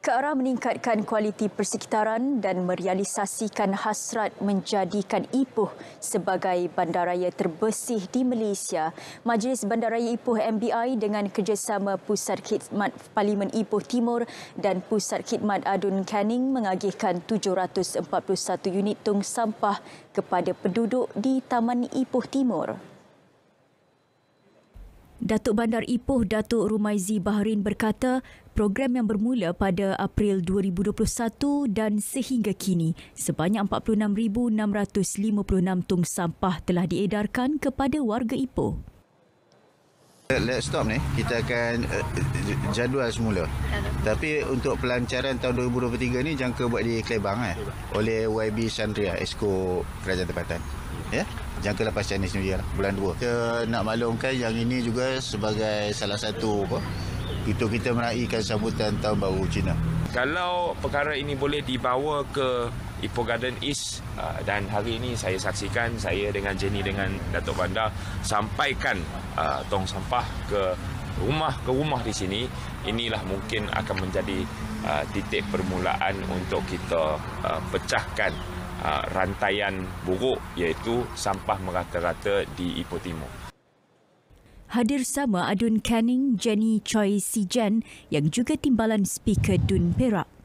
ke arah meningkatkan kualiti persekitaran dan merealisasikan hasrat menjadikan Ipoh sebagai bandaraya terbersih di Malaysia. Majlis Bandaraya Ipoh MBI dengan kerjasama Pusat Khidmat Parlimen Ipoh Timur dan Pusat Khidmat Adun Canning mengagihkan 741 unit tong sampah kepada penduduk di Taman Ipoh Timur. Datuk Bandar Ipoh Datuk Rumaizi Baharin berkata, program yang bermula pada April 2021 dan sehingga kini, sebanyak 46,656 tong sampah telah diedarkan kepada warga Ipoh. Let's stop ni. Kita akan eh, jadual semula. Tapi untuk pelancaran tahun 2023 ni jangka buat di Kelebang eh? oleh YB Sandria, Esko Kerajaan Tempatan. Ya? Yeah? jangka lepas Chinese New lah, Year bulan 2. Kita nak maklumkan yang ini juga sebagai salah satu apa, itu kita meraihkan sambutan Tahun Baru Cina. Kalau perkara ini boleh dibawa ke Ipoh Garden East ah, dan hari ini saya saksikan saya dengan Jenny dengan Datuk Bandar sampaikan ah, tong sampah ke rumah ke rumah di sini inilah mungkin akan menjadi ah, titik permulaan untuk kita pecahkan Ah, rantaian buruk iaitu sampah merata-rata di Ipoh Timur. Hadir sama Adun Canning, Jenny Choi Sijan yang juga timbalan speaker Dun Perak.